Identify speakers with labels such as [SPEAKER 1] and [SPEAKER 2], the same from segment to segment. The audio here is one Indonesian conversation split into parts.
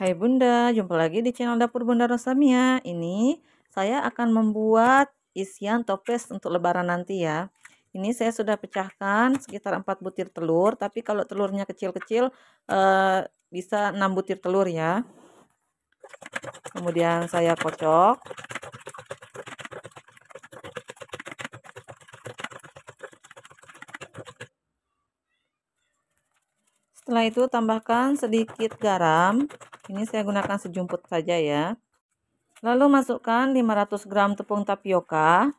[SPEAKER 1] Hai Bunda, jumpa lagi di channel Dapur Bunda Rosamia. Ini saya akan membuat isian toples untuk lebaran nanti ya. Ini saya sudah pecahkan sekitar 4 butir telur, tapi kalau telurnya kecil-kecil eh, bisa 6 butir telur ya. Kemudian saya kocok. Setelah itu tambahkan sedikit garam ini saya gunakan sejumput saja ya. Lalu masukkan 500 gram tepung tapioka.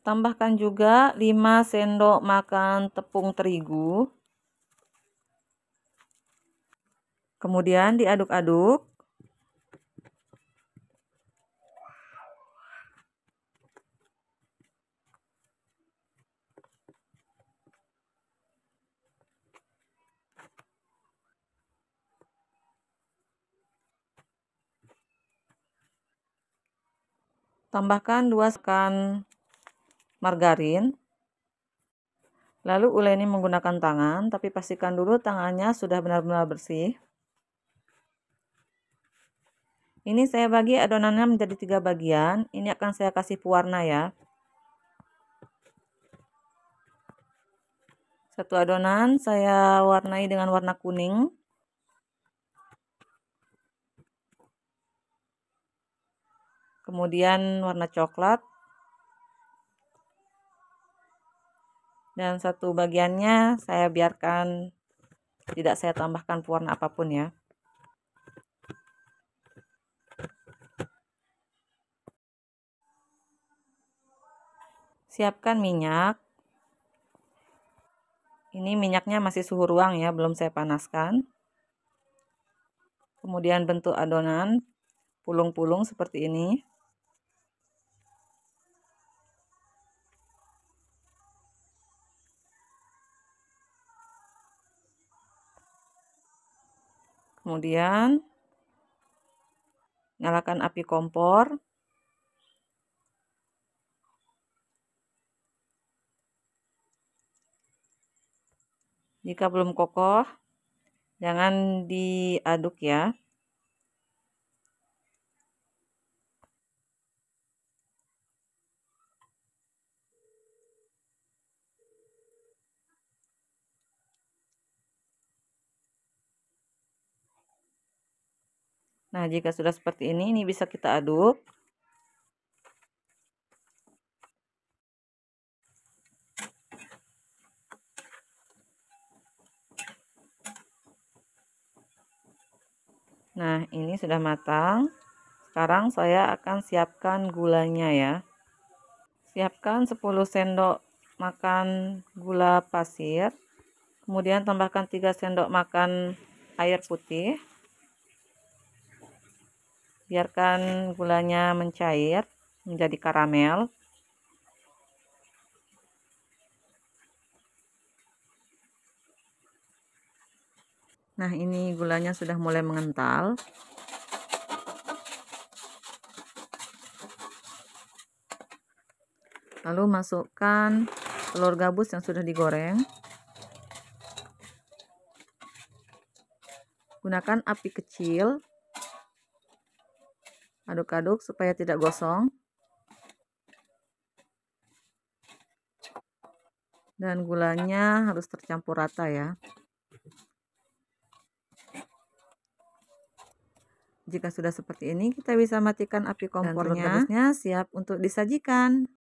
[SPEAKER 1] Tambahkan juga 5 sendok makan tepung terigu. Kemudian diaduk-aduk. Tambahkan 2 sekan margarin. Lalu uleni menggunakan tangan, tapi pastikan dulu tangannya sudah benar-benar bersih. Ini saya bagi adonannya menjadi tiga bagian. Ini akan saya kasih pewarna ya. Satu adonan saya warnai dengan warna kuning. kemudian warna coklat dan satu bagiannya saya biarkan tidak saya tambahkan pewarna apapun ya siapkan minyak ini minyaknya masih suhu ruang ya belum saya panaskan kemudian bentuk adonan pulung-pulung seperti ini kemudian nyalakan api kompor jika belum kokoh jangan diaduk ya Nah, jika sudah seperti ini, ini bisa kita aduk. Nah, ini sudah matang. Sekarang saya akan siapkan gulanya ya. Siapkan 10 sendok makan gula pasir. Kemudian tambahkan 3 sendok makan air putih biarkan gulanya mencair menjadi karamel nah ini gulanya sudah mulai mengental lalu masukkan telur gabus yang sudah digoreng gunakan api kecil aduk-aduk supaya tidak gosong dan gulanya harus tercampur rata ya jika sudah seperti ini kita bisa matikan api kompornya dan siap untuk disajikan